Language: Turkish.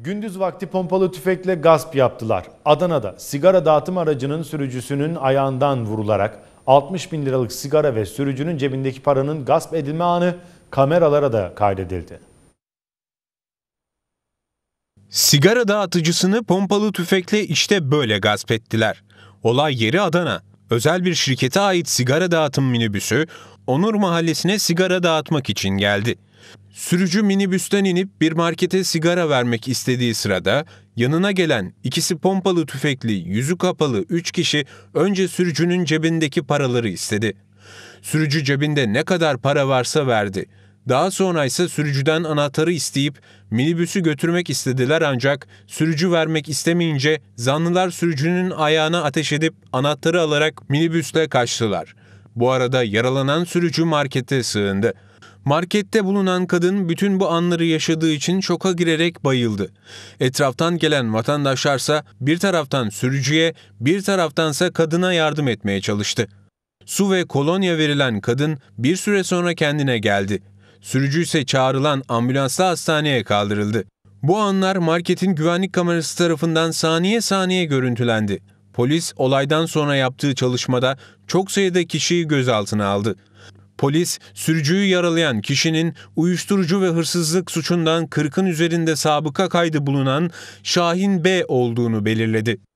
Gündüz vakti pompalı tüfekle gasp yaptılar. Adana'da sigara dağıtım aracının sürücüsünün ayağından vurularak 60 bin liralık sigara ve sürücünün cebindeki paranın gasp edilme anı kameralara da kaydedildi. Sigara dağıtıcısını pompalı tüfekle işte böyle gasp ettiler. Olay yeri Adana özel bir şirkete ait sigara dağıtım minibüsü Onur Mahallesi'ne sigara dağıtmak için geldi. Sürücü minibüsten inip bir markete sigara vermek istediği sırada yanına gelen ikisi pompalı tüfekli, yüzü kapalı üç kişi önce sürücünün cebindeki paraları istedi. Sürücü cebinde ne kadar para varsa verdi. Daha sonra ise sürücüden anahtarı isteyip minibüsü götürmek istediler ancak sürücü vermek istemeyince zanlılar sürücünün ayağına ateş edip anahtarı alarak minibüsle kaçtılar. Bu arada yaralanan sürücü markete sığındı. Markette bulunan kadın bütün bu anları yaşadığı için şoka girerek bayıldı. Etraftan gelen vatandaşlarsa bir taraftan sürücüye, bir taraftansa kadına yardım etmeye çalıştı. Su ve kolonya verilen kadın bir süre sonra kendine geldi Sürücü ise çağrılan ambulansla hastaneye kaldırıldı. Bu anlar marketin güvenlik kamerası tarafından saniye saniye görüntülendi. Polis olaydan sonra yaptığı çalışmada çok sayıda kişiyi gözaltına aldı. Polis sürücüyü yaralayan kişinin uyuşturucu ve hırsızlık suçundan 40'ın üzerinde sabıka kaydı bulunan Şahin B olduğunu belirledi.